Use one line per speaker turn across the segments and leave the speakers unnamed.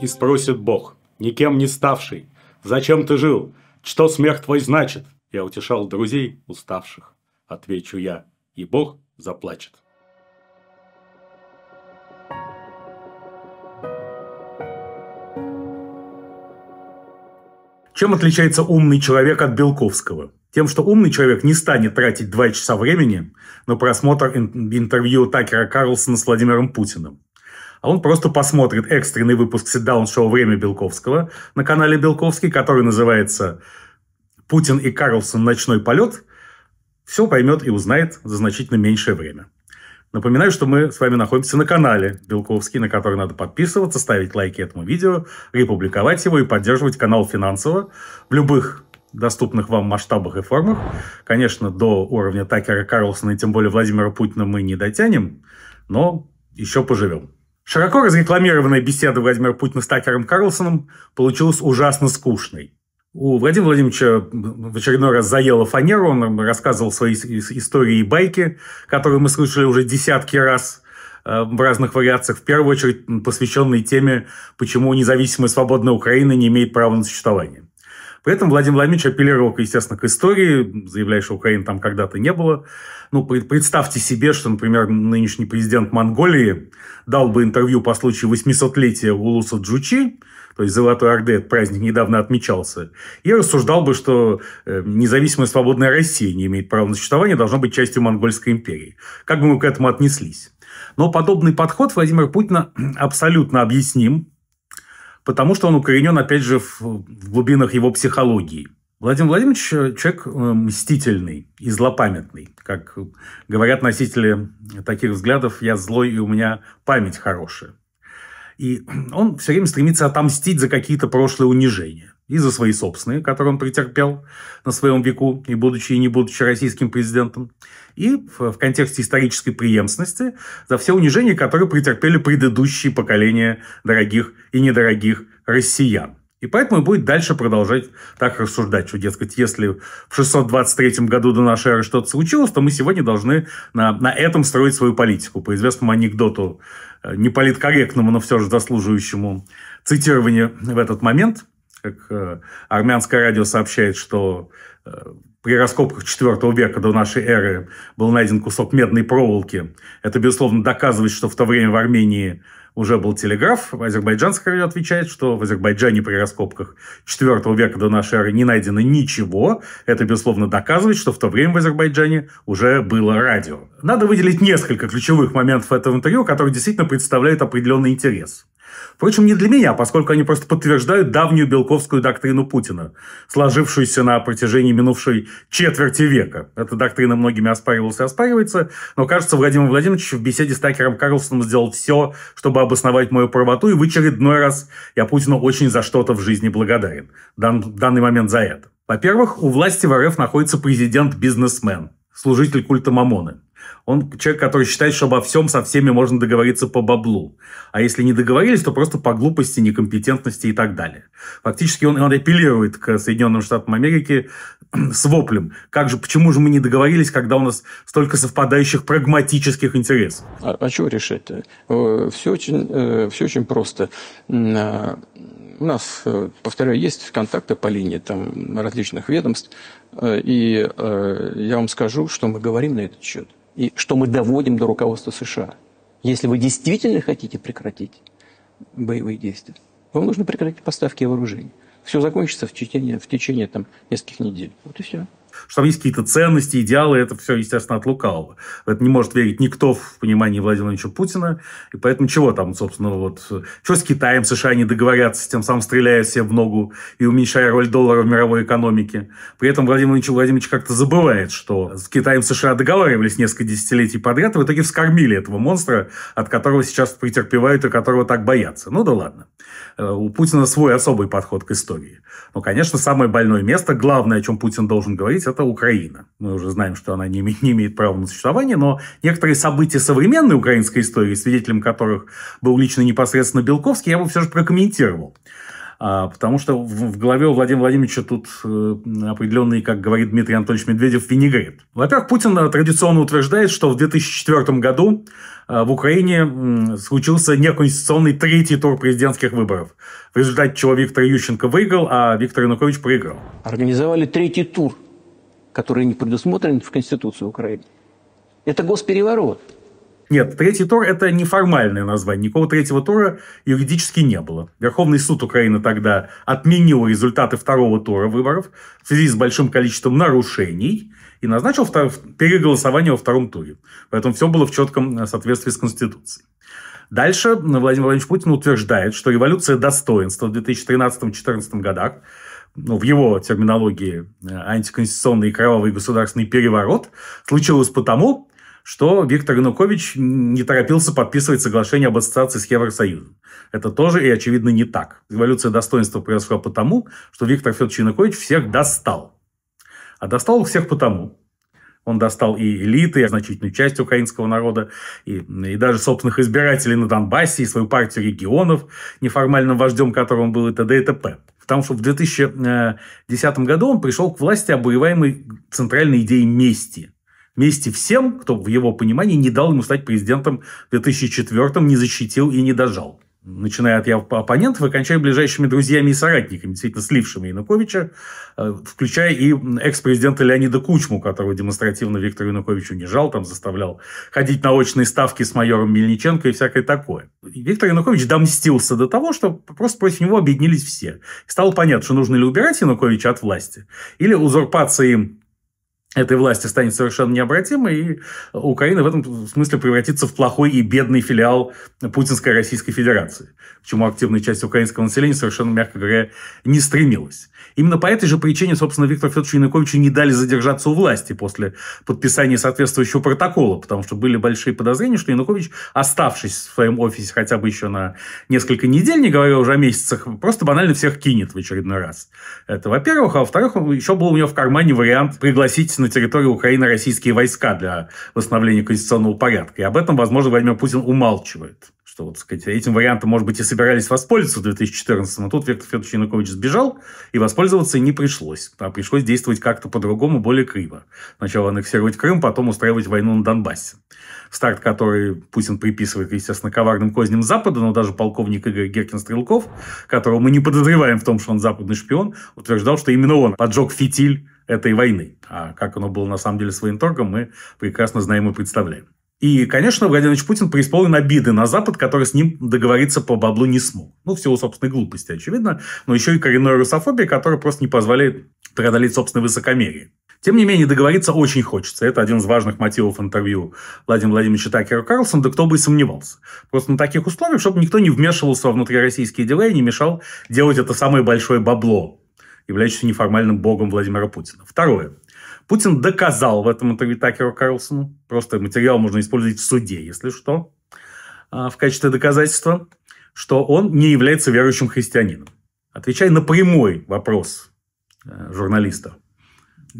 И спросит Бог, никем не ставший, «Зачем ты жил? Что смерть твой значит?» Я утешал друзей, уставших. Отвечу я, и Бог заплачет. Чем отличается умный человек от Белковского? Тем, что умный человек не станет тратить два часа времени на просмотр интервью Такера Карлсона с Владимиром Путиным а он просто посмотрит экстренный выпуск ситдаун-шоу «Время Белковского» на канале Белковский, который называется «Путин и Карлсон. Ночной полет», все поймет и узнает за значительно меньшее время. Напоминаю, что мы с вами находимся на канале Белковский, на который надо подписываться, ставить лайки этому видео, републиковать его и поддерживать канал финансово в любых доступных вам масштабах и формах. Конечно, до уровня Такера Карлсона и тем более Владимира Путина мы не дотянем, но еще поживем. Широко разрекламированная беседа Владимира Путина с Такером Карлсоном получилась ужасно скучной. У Владимира Владимировича в очередной раз заело фанеру, он рассказывал свои истории и байки, которые мы слышали уже десятки раз э, в разных вариациях, в первую очередь посвященные теме, почему независимая свободная Украина не имеет права на существование. При этом Владимир Владимирович апеллировал, естественно, к истории, заявляя, что Украины там когда-то не было. Ну, представьте себе, что, например, нынешний президент Монголии дал бы интервью по случаю 800-летия Улуса Джучи, то есть Золотой Орды, этот праздник недавно отмечался, и рассуждал бы, что э, независимая свободная Россия не имеет права на существование, должна быть частью Монгольской империи. Как бы мы к этому отнеслись? Но подобный подход Владимира Путина абсолютно объясним, потому что он укоренен, опять же, в, в глубинах его психологии. Владимир Владимирович э, человек э, мстительный и злопамятный. Как говорят носители таких взглядов, я злой, и у меня память хорошая. И он все время стремится отомстить за какие-то прошлые унижения и за свои собственные, которые он претерпел на своем веку, и будучи и не будучи российским президентом, и в контексте исторической преемственности за все унижения, которые претерпели предыдущие поколения дорогих и недорогих россиян. И поэтому будет дальше продолжать так рассуждать, что, дескать, если в 623 году до нашей эры что-то случилось, то мы сегодня должны на, на этом строить свою политику. По известному анекдоту, э, не политкорректному, но все же заслуживающему цитирования в этот момент – как э, армянское радио сообщает, что э, при раскопках IV века до нашей эры был найден кусок медной проволоки. Это, безусловно, доказывает, что в то время в Армении уже был телеграф. Азербайджанское радио отвечает, что в Азербайджане при раскопках IV века до нашей эры не найдено ничего. Это, безусловно, доказывает, что в то время в Азербайджане уже было радио. Надо выделить несколько ключевых моментов этого интервью, которые действительно представляют определенный интерес. Впрочем, не для меня, поскольку они просто подтверждают давнюю белковскую доктрину Путина, сложившуюся на протяжении минувшей четверти века. Эта доктрина многими оспаривалась и оспаривается, но, кажется, Владимир Владимирович в беседе с Такером Карлсоном сделал все, чтобы обосновать мою правоту, и в очередной раз я Путину очень за что-то в жизни благодарен. Дан, в данный момент за это. Во-первых, у власти в РФ находится президент-бизнесмен, служитель культа Мамоны. Он человек, который считает, что обо всем со всеми можно договориться по баблу. А если не договорились, то просто по глупости, некомпетентности и так далее. Фактически он, он апеллирует к Соединенным Штатам Америки с воплем. Как же, почему же мы не договорились, когда у нас столько совпадающих прагматических интересов?
А, а чего решать-то? Все очень, э, все очень просто. А, у нас, э, повторяю, есть контакты по линии там, различных ведомств. Э, и я вам скажу, что мы говорим на этот счет и что мы доводим до руководства США. Если вы действительно хотите прекратить боевые действия, вам нужно прекратить поставки вооружений. Все закончится в течение, в течение там, нескольких недель. Вот и все.
Что там есть какие-то ценности, идеалы, это все, естественно, от лукавого. В это не может верить никто в понимании Владимира Владимировича Путина. И поэтому чего там, собственно, вот... что с Китаем США не договорятся, тем самым стреляя себе в ногу и уменьшая роль доллара в мировой экономике. При этом Владимир Владимирович, Владимирович как-то забывает, что с Китаем США договаривались несколько десятилетий подряд, и в итоге вскормили этого монстра, от которого сейчас претерпевают и которого так боятся. Ну да ладно. Э, у Путина свой особый подход к истории. Но, конечно, самое больное место, главное, о чем Путин должен говорить, быть, это Украина. Мы уже знаем, что она не имеет, не имеет права на существование, но некоторые события современной украинской истории, свидетелем которых был лично непосредственно Белковский, я бы все же прокомментировал. А, потому что в голове у Владимира Владимировича тут э, определенный, как говорит Дмитрий Анатольевич Медведев, винегрет. Во-первых, Путин э, традиционно утверждает, что в 2004 году э, в Украине случился неконституционный третий тур президентских выборов, в результате чего Виктор Ющенко выиграл, а Виктор Янукович проиграл.
Организовали третий тур который не предусмотрен в Конституции Украины. Это госпереворот. Нет, третий тур –
это неформальное название. Никакого третьего тура юридически не было. Верховный суд Украины тогда отменил результаты второго тура выборов в связи с большим количеством нарушений и назначил втор... переголосование во втором туре. Поэтому все было в четком э, соответствии с Конституцией. Дальше Владимир Владимирович Путин утверждает, что революция достоинства в 2013-2014 годах ну, в его терминологии, э, антиконституционный и кровавый государственный переворот случилось потому, что Виктор Янукович не торопился подписывать соглашение об ассоциации с Евросоюзом. Это тоже и, очевидно, не так. Революция достоинства произошла потому, что Виктор Федорович Янукович всех достал. А достал всех потому, он достал и элиты, и значительную часть украинского народа, и, и даже собственных избирателей на Донбассе, и свою партию регионов, неформальным вождем которого он был, и т.д. и т.п. Потому что в 2010 году он пришел к власти, обуреваемой центральной идеей мести. Мести всем, кто в его понимании не дал ему стать президентом в 2004, не защитил и не дожал начиная от явных оппонентов и кончая ближайшими друзьями и соратниками, действительно слившими Януковича, э, включая и экс-президента Леонида Кучму, которого демонстративно Виктор Янукович унижал, там заставлял ходить на очные ставки с майором Мельниченко и всякое такое. Виктор Янукович домстился до того, что просто против него объединились все. стало понятно, что нужно ли убирать Януковича от власти, или узурпация им этой власти станет совершенно необратимой, и Украина в этом смысле превратится в плохой и бедный филиал путинской Российской Федерации, к чему активная часть украинского населения совершенно, мягко говоря, не стремилась. Именно по этой же причине, собственно, Виктору Федоровичу Януковичу не дали задержаться у власти после подписания соответствующего протокола, потому что были большие подозрения, что Янукович, оставшись в своем офисе хотя бы еще на несколько недель, не говоря уже о месяцах, просто банально всех кинет в очередной раз. Это во-первых. А во-вторых, еще был у него в кармане вариант пригласить на территорию Украины российские войска для восстановления конституционного порядка. И об этом, возможно, Владимир Путин умалчивает что, вот, сказать, этим вариантом, может быть, и собирались воспользоваться в 2014, но тут Виктор Федорович Янукович сбежал, и воспользоваться не пришлось. А пришлось действовать как-то по-другому, более криво. Сначала аннексировать Крым, потом устраивать войну на Донбассе. Старт, который Путин приписывает, естественно, коварным козням Запада, но даже полковник Игорь Геркин-Стрелков, которого мы не подозреваем в том, что он западный шпион, утверждал, что именно он поджег фитиль этой войны. А как оно было на самом деле с военторгом, мы прекрасно знаем и представляем. И, конечно, Владимир Путин преисполнен обиды на Запад, который с ним договориться по баблу не смог. Ну, всего собственной глупости, очевидно, но еще и коренной русофобии, которая просто не позволяет преодолеть собственное высокомерие. Тем не менее, договориться очень хочется. Это один из важных мотивов интервью Владимира Владимировича Такера Карлсона, да кто бы и сомневался. Просто на таких условиях, чтобы никто не вмешивался во внутрироссийские дела и не мешал делать это самое большое бабло, являющееся неформальным богом Владимира Путина. Второе. Путин доказал в этом интервью Такеру Карлсону, просто материал можно использовать в суде, если что, а, в качестве доказательства, что он не является верующим христианином. Отвечая на прямой вопрос э, журналиста,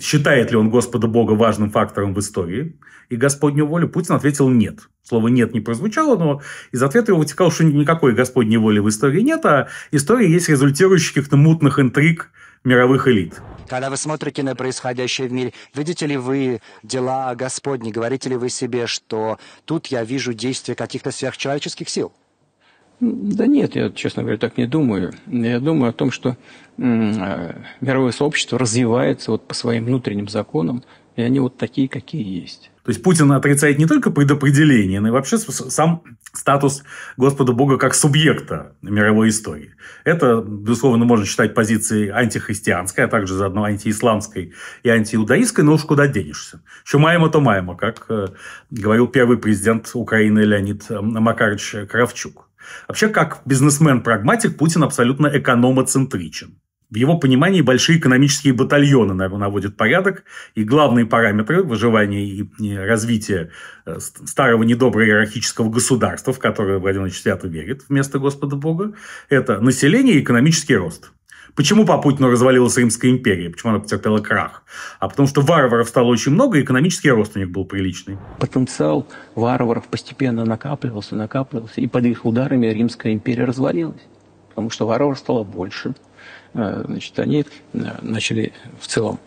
считает ли он Господа Бога важным фактором в истории и Господню волю, Путин ответил «нет». Слово «нет» не прозвучало, но из ответа его вытекало, что никакой Господней воли в истории нет, а история есть результирующий каких-то мутных интриг мировых элит. Когда вы смотрите на происходящее в мире, видите ли вы дела Господни, говорите ли вы себе, что тут я вижу действие каких-то сверхчеловеческих сил?
Да нет, я, честно говоря, так не думаю. Я думаю о том, что а, мировое сообщество развивается вот по своим внутренним законам, и они вот такие, какие есть. То есть Путин
отрицает не только предопределение, но и вообще сам статус Господа Бога как субъекта мировой истории. Это, безусловно, можно считать позицией антихристианской, а также заодно антиисламской и антииудаистской, но уж куда денешься. Что маемо, то а маемо, как э, говорил первый президент Украины Леонид эм, Макарович Кравчук. Вообще, как бизнесмен-прагматик, Путин абсолютно экономоцентричен. В его понимании большие экономические батальоны наводят порядок, и главные параметры выживания и развития э, старого недоброго иерархического государства, в которое Владимир Ильич свято верит вместо Господа Бога, это население и экономический рост. Почему по Путину развалилась Римская империя? Почему она потерпела крах? А потому что варваров стало очень много, и экономический рост у них был приличный.
Потенциал варваров постепенно накапливался, накапливался, и под их ударами Римская империя развалилась. Потому что варваров стало больше, Э, значит, они э, начали в целом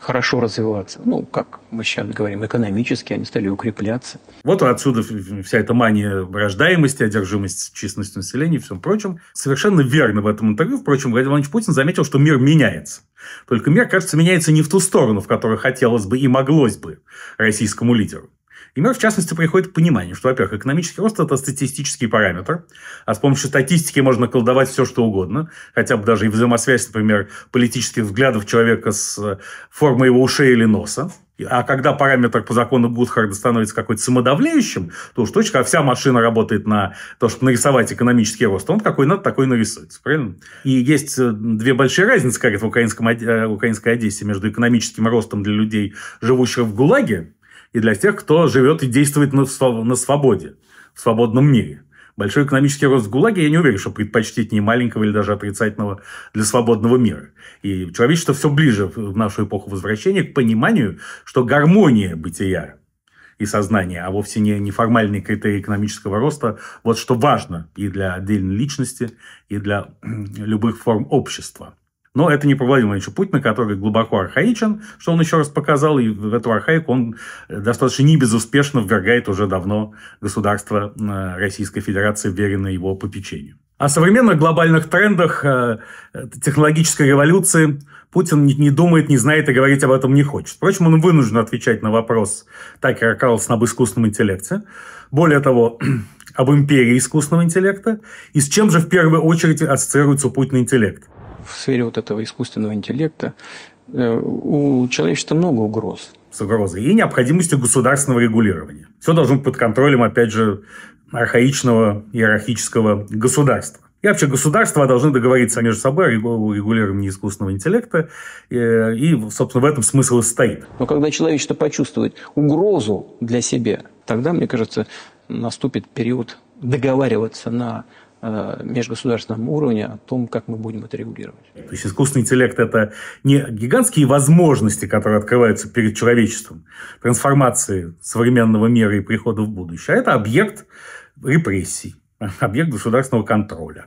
хорошо развиваться. Ну, как мы сейчас говорим, экономически они стали укрепляться.
Вот отсюда вся эта мания рождаемости,
одержимость
численностью населения и всем прочим. Совершенно верно в этом интервью. Впрочем, Владимир Владимирович Путин заметил, что мир меняется. Только мир, кажется, меняется не в ту сторону, в которую хотелось бы и моглось бы российскому лидеру. И мир, в частности, приходит понимание, что, во-первых, экономический рост – это статистический параметр, а с помощью статистики можно колдовать все, что угодно, хотя бы даже и взаимосвязь, например, политических взглядов человека с э, формой его ушей или носа. А когда параметр по закону Гудхарда становится какой-то самодавляющим, то уж точно вся машина работает на то, чтобы нарисовать экономический рост. Он какой надо, такой нарисуется. Правильно? И есть э, две большие разницы, как это в украинском, э, украинской Одессе, между экономическим ростом для людей, живущих в ГУЛАГе, и для тех, кто живет и действует на, на свободе, в свободном мире. Большой экономический рост в ГУЛАГе, я не уверен, что предпочтительнее маленького или даже отрицательного для свободного мира. И человечество все ближе в нашу эпоху возвращения к пониманию, что гармония бытия и сознания, а вовсе не неформальные критерии экономического роста, вот что важно и для отдельной личности, и для любых форм общества. Но это не Павел Владимирович Путина, который глубоко архаичен, что он еще раз показал, и в эту архаику он э, достаточно небезуспешно ввергает уже давно государство э, Российской Федерации, веренное его попечению. О современных глобальных трендах э, технологической революции Путин не думает, не знает и говорить об этом не хочет. Впрочем, он вынужден отвечать на вопрос Такера Карлсона об искусственном интеллекте. Более того, об империи искусственного интеллекта и с чем же в первую очередь ассоциируется у Путина интеллект в сфере вот этого искусственного интеллекта, э, у человечества много угроз. С угрозой и необходимостью государственного регулирования. Все должно быть под контролем, опять же, архаичного иерархического государства. И вообще государства должны договориться между собой о регулировании искусственного
интеллекта. Э, и, собственно, в этом смысл и стоит. Но когда человечество почувствует угрозу для себя, тогда, мне кажется, наступит период договариваться на Э, межгосударственном уровне о том, как мы будем это регулировать. То есть искусственный
интеллект – это не гигантские возможности, которые открываются перед человечеством, трансформации современного мира и прихода в будущее, а это объект репрессий, объект государственного контроля,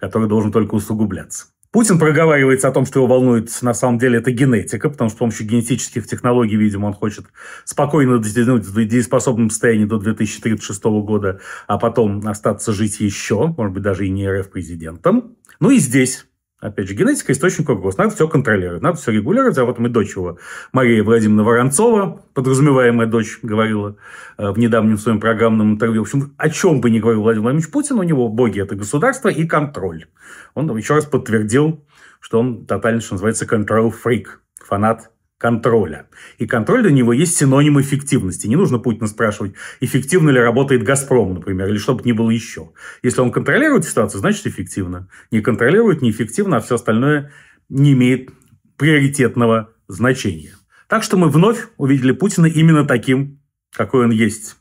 который должен только усугубляться. Путин проговаривается о том, что его волнует на самом деле это генетика, потому что с помощью генетических технологий, видимо, он хочет спокойно дотянуть в дееспособном состоянии до 2036 года, а потом остаться жить еще, может быть, даже и не РФ президентом. Ну и здесь Опять же, генетика – источник угроз. Надо все контролировать, надо все регулировать. А вот мы дочь его, Мария Владимировна Воронцова, подразумеваемая дочь, говорила э, в недавнем своем программном интервью. В общем, о чем бы ни говорил Владимир Владимирович Путин, у него боги – это государство и контроль. Он там еще раз подтвердил, что он тотально, что называется, control фрик, фанат контроля. И контроль для него есть синоним эффективности. Не нужно Путина спрашивать, эффективно ли работает «Газпром», например, или что бы ни было еще. Если он контролирует ситуацию, значит эффективно. Не контролирует, неэффективно, а все остальное не имеет приоритетного значения. Так что мы вновь увидели Путина именно таким, какой он есть.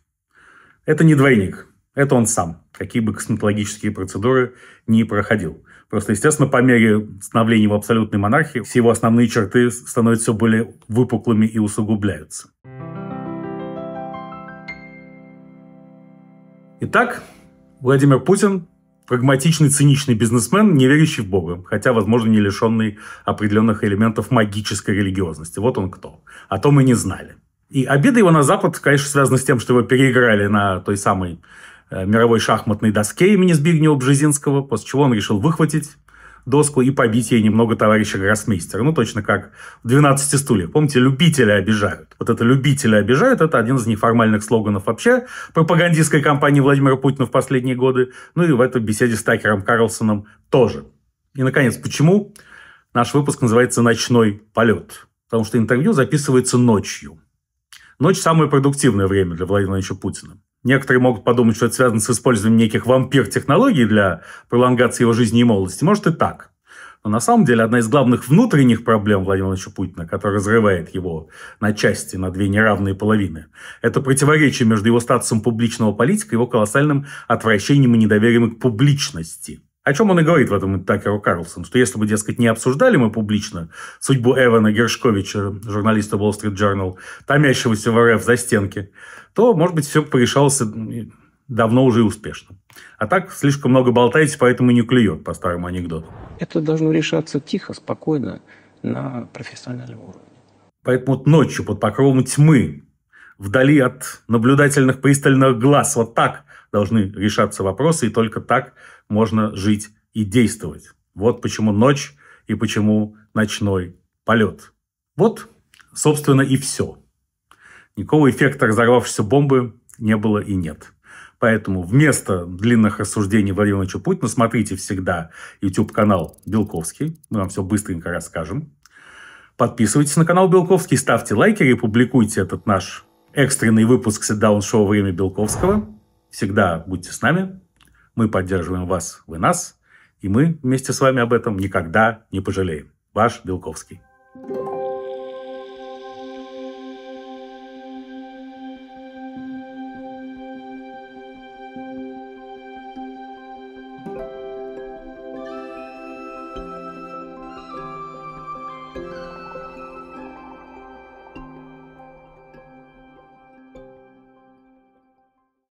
Это не двойник, это он сам, какие бы косметологические процедуры ни проходил. Просто, естественно, по мере становления в абсолютной монархии все его основные черты становятся все более выпуклыми и усугубляются. Итак, Владимир Путин прагматичный, циничный бизнесмен, не верящий в Бога, хотя, возможно, не лишенный определенных элементов магической религиозности. Вот он кто. А то мы не знали. И обида его на Запад, конечно, связана с тем, что его переиграли на той самой Э, мировой шахматной доске имени Збигнева Бжезинского, после чего он решил выхватить доску и побить ей немного товарища гроссмейстера. Ну, точно как в «12 стульях». Помните, любители обижают. Вот это «любители обижают» – это один из неформальных слоганов вообще пропагандистской кампании Владимира Путина в последние годы. Ну, и в этой беседе с Такером Карлсоном тоже. И, наконец, почему наш выпуск называется «Ночной полет»? Потому что интервью записывается ночью. Ночь – самое продуктивное время для Владимира Путина. Некоторые могут подумать, что это связано с использованием неких вампир-технологий для пролонгации его жизни и молодости. Может и так. Но на самом деле одна из главных внутренних проблем Владимира Владимировича Путина, которая разрывает его на части, на две неравные половины, это противоречие между его статусом публичного политика и его колоссальным отвращением и недоверием к публичности – о чем он и говорит в этом Такеру Карлсон, что если бы, дескать, не обсуждали мы публично судьбу Эвана Гершковича, журналиста Wall Street Journal, томящегося в РФ за стенки, то, может быть, все порешалось давно уже и успешно. А так слишком много болтаете, поэтому не клюет по старому анекдоту.
Это должно решаться тихо, спокойно, на профессиональном уровне.
Поэтому вот ночью под покровом тьмы, вдали от наблюдательных пристальных глаз, вот так должны решаться вопросы, и только так можно жить и действовать. Вот почему ночь и почему ночной полет. Вот, собственно, и все. Никакого эффекта разорвавшейся бомбы не было и нет. Поэтому вместо длинных рассуждений Владимира Владимировича Путина смотрите всегда YouTube-канал Белковский. Мы вам все быстренько расскажем. Подписывайтесь на канал Белковский, ставьте лайки, републикуйте этот наш экстренный выпуск седаун-шоу «Время Белковского». Всегда будьте с нами. Мы поддерживаем вас, вы нас. И мы вместе с вами об этом никогда не пожалеем. Ваш Белковский.